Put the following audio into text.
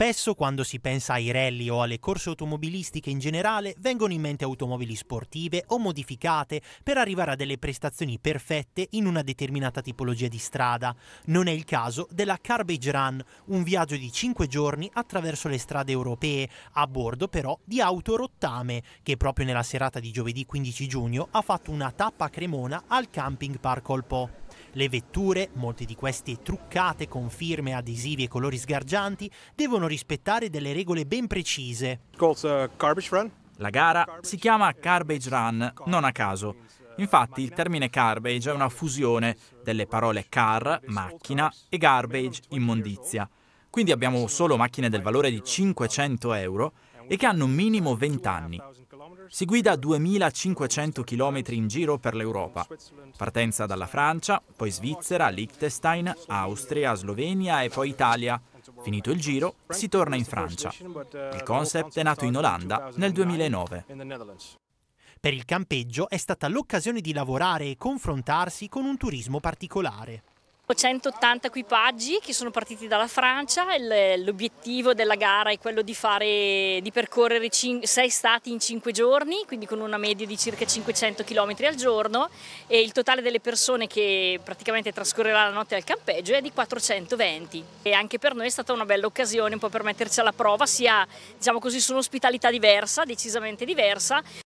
Spesso quando si pensa ai rally o alle corse automobilistiche in generale vengono in mente automobili sportive o modificate per arrivare a delle prestazioni perfette in una determinata tipologia di strada. Non è il caso della Carbage Run, un viaggio di 5 giorni attraverso le strade europee, a bordo però di auto rottame, che proprio nella serata di giovedì 15 giugno ha fatto una tappa a Cremona al Camping Park Olpo. Le vetture, molte di queste truccate con firme, adesivi e colori sgargianti, devono rispettare delle regole ben precise. Uh, La gara si chiama Garbage Run, non a caso. Infatti il termine garbage è una fusione delle parole car, macchina, e garbage, immondizia. Quindi abbiamo solo macchine del valore di 500 euro e che hanno minimo 20 anni. Si guida 2500 km in giro per l'Europa, partenza dalla Francia, poi Svizzera, Liechtenstein, Austria, Slovenia e poi Italia. Finito il giro, si torna in Francia. Il concept è nato in Olanda nel 2009. Per il campeggio è stata l'occasione di lavorare e confrontarsi con un turismo particolare. 180 equipaggi che sono partiti dalla Francia, l'obiettivo della gara è quello di, fare, di percorrere 6 stati in 5 giorni, quindi con una media di circa 500 km al giorno e il totale delle persone che praticamente trascorrerà la notte al campeggio è di 420 e anche per noi è stata una bella occasione un po' per metterci alla prova sia diciamo così su un'ospitalità diversa, decisamente diversa.